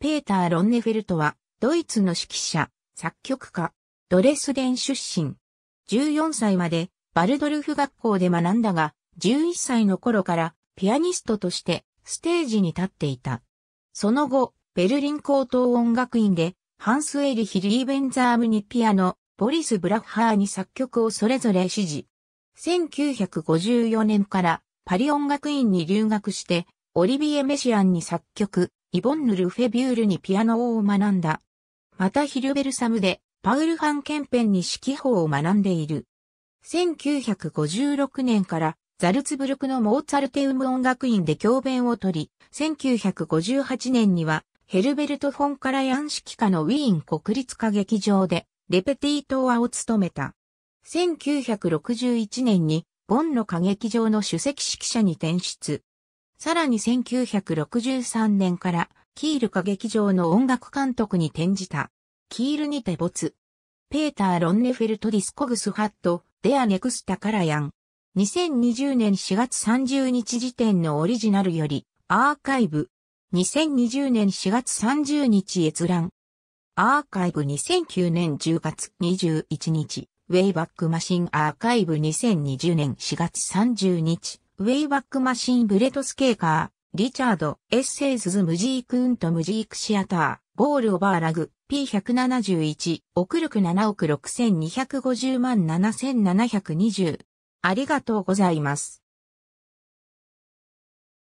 ペーター・ロンネフェルトは、ドイツの指揮者、作曲家、ドレスデン出身。14歳まで、バルドルフ学校で学んだが、11歳の頃からピアニストとしてステージに立っていた。その後、ベルリン高等音楽院で、ハンス・エリヒ・リーベンザームにピアノ、ボリス・ブラッハーに作曲をそれぞれ指示。1954年からパリ音楽院に留学して、オリビエ・メシアンに作曲、イボンヌ・ルフェビュールにピアノを学んだ。またヒルベルサムで、パウル・ハンケンペンに指揮法を学んでいる。1956年からザルツブルクのモーツァルテウム音楽院で教鞭を取り、1958年にはヘルベルト・フォン・カラヤン指揮下のウィーン国立歌劇場でレペティートアを務めた。1961年にボンの歌劇場の首席指揮者に転出。さらに1963年からキール歌劇場の音楽監督に転じた。キールにて没。ペーター・ロンネフェルト・ディスコグス・ハット、デア・ネクスタ・カラヤン。2020年4月30日時点のオリジナルより、アーカイブ。2020年4月30日閲覧。アーカイブ2009年10月21日。ウェイバックマシンアーカイブ2020年4月30日。ウェイバックマシンブレトスケーカー、リチャード、エッセイズズムジークーンとムジークシアター、ゴールオバーラグ、P171、奥力7億6250万7720。ありがとうございます。